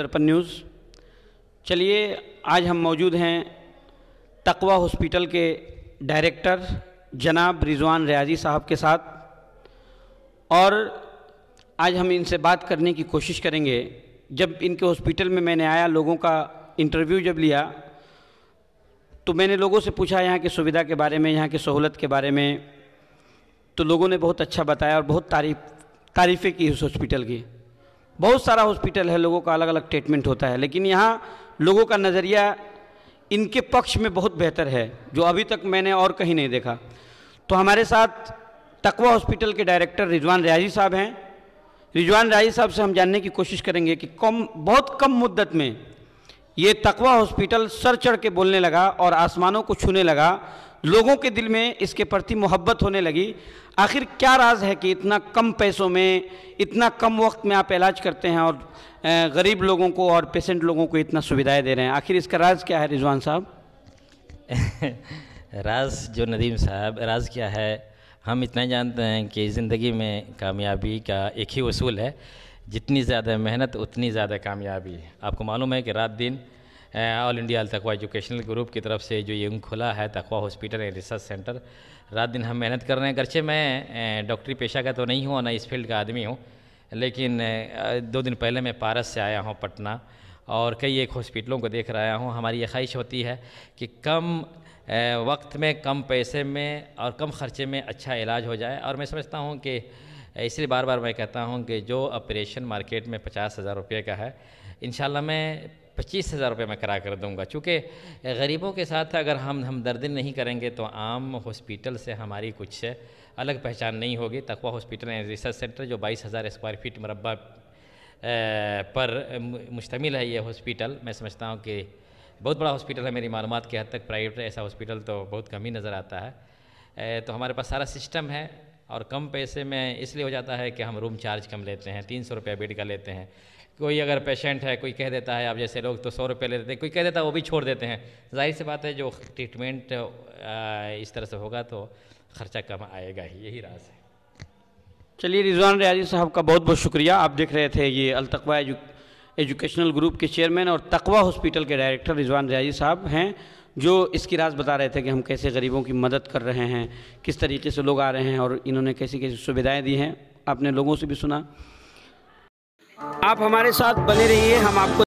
दर्पण न्यूज़ चलिए आज हम मौजूद हैं तकवा हॉस्पिटल के डायरेक्टर जनाब रिजवान रियाजी साहब के साथ और आज हम इनसे बात करने की कोशिश करेंगे जब इनके हॉस्पिटल में मैंने आया लोगों का इंटरव्यू जब लिया तो मैंने लोगों से पूछा यहाँ की सुविधा के बारे में यहाँ की सहूलत के बारे में तो लोगों ने बहुत अच्छा बताया और बहुत तारीफ तारीफ़ें की उस हॉस्पिटल की बहुत सारा हॉस्पिटल है लोगों का अलग अलग ट्रीटमेंट होता है लेकिन यहाँ लोगों का नज़रिया इनके पक्ष में बहुत बेहतर है जो अभी तक मैंने और कहीं नहीं देखा तो हमारे साथ तकवा हॉस्पिटल के डायरेक्टर रिजवान रियाजी साहब हैं रिजवान रियाजी साहब से हम जानने की कोशिश करेंगे कि कम बहुत कम मुद्दत में ये तकवा हॉस्पिटल सर चढ़ के बोलने लगा और आसमानों को छूने लगा लोगों के दिल में इसके प्रति मोहब्बत होने लगी आखिर क्या राज है कि इतना कम पैसों में इतना कम वक्त में आप इलाज करते हैं और गरीब लोगों को और पेशेंट लोगों को इतना सुविधाएं दे रहे हैं आखिर इसका राज क्या है रिजवान साहब राज जो नदीम साहब राज क्या है हम इतना जानते हैं कि ज़िंदगी में कामयाबी का एक ही असूल है जितनी ज़्यादा मेहनत उतनी ज़्यादा कामयाबी आपको मालूम है कि रात दिन all India Taqwa educational group की तरफ से जो ये यूँ खुला है तकवा हॉस्पिटल एंड रिसर्च सेंटर रात दिन हम मेहनत कर रहे हैं अगरचे मैं डॉक्टरी पेशा का तो नहीं हूँ और ना इस फील्ड का आदमी हूँ लेकिन दो दिन पहले मैं पारस से आया हूँ पटना और कई एक हॉस्पिटलों को देख रहा हूँ हमारी ये ख्वाहिश होती है कि कम वक्त में कम पैसे में और कम खर्चे में अच्छा इलाज हो जाए और मैं समझता हूँ कि इसलिए बार बार मैं कहता हूँ कि जो ऑपरेशन मार्केट में पचास हज़ार रुपये का है इन मैं पच्चीस हज़ार रुपये मैं करा कर दूंगा चूँकि गरीबों के साथ अगर हम हमदर्दी नहीं करेंगे तो आम हॉस्पिटल से हमारी कुछ अलग पहचान नहीं होगी तकवा हॉस्पिटल एंड रिसर्च सेंटर जो बाईस हज़ार स्क्वायर फीट मरबा पर मुश्तमिल है ये हॉस्पिटल मैं समझता हूँ कि बहुत बड़ा हॉस्पिटल है मेरी मालूम के हद तक प्राइवेट ऐसा हॉस्पिटल तो बहुत कम ही नज़र आता है तो हमारे पास सारा सिस्टम है और कम पैसे में इसलिए हो जाता है कि हम रूम चार्ज कम लेते हैं तीन सौ रुपया बेड का लेते हैं कोई अगर पेशेंट है कोई कह देता है आप जैसे लोग तो सौ रुपये ले देते हैं कोई कह देता है वो भी छोड़ देते हैं जाहिर सी बात है जो ट्रीटमेंट इस तरह से होगा तो ख़र्चा कम आएगा ही यही राज है चलिए रिजवान रियाजी साहब का बहुत बहुत शुक्रिया आप देख रहे थे ये अलतवा एजुकेशनल ग्रुप के चेयरमैन और तकवा हॉस्पिटल के डायरेक्टर रिजवान रियाजी साहब हैं जो इसकी राज बता रहे थे कि हम कैसे गरीबों की मदद कर रहे हैं किस तरीके से लोग आ रहे हैं और इन्होंने कैसी कैसी सुविधाएं दी हैं आपने लोगों से भी सुना आप हमारे साथ बने रहिए हम आपको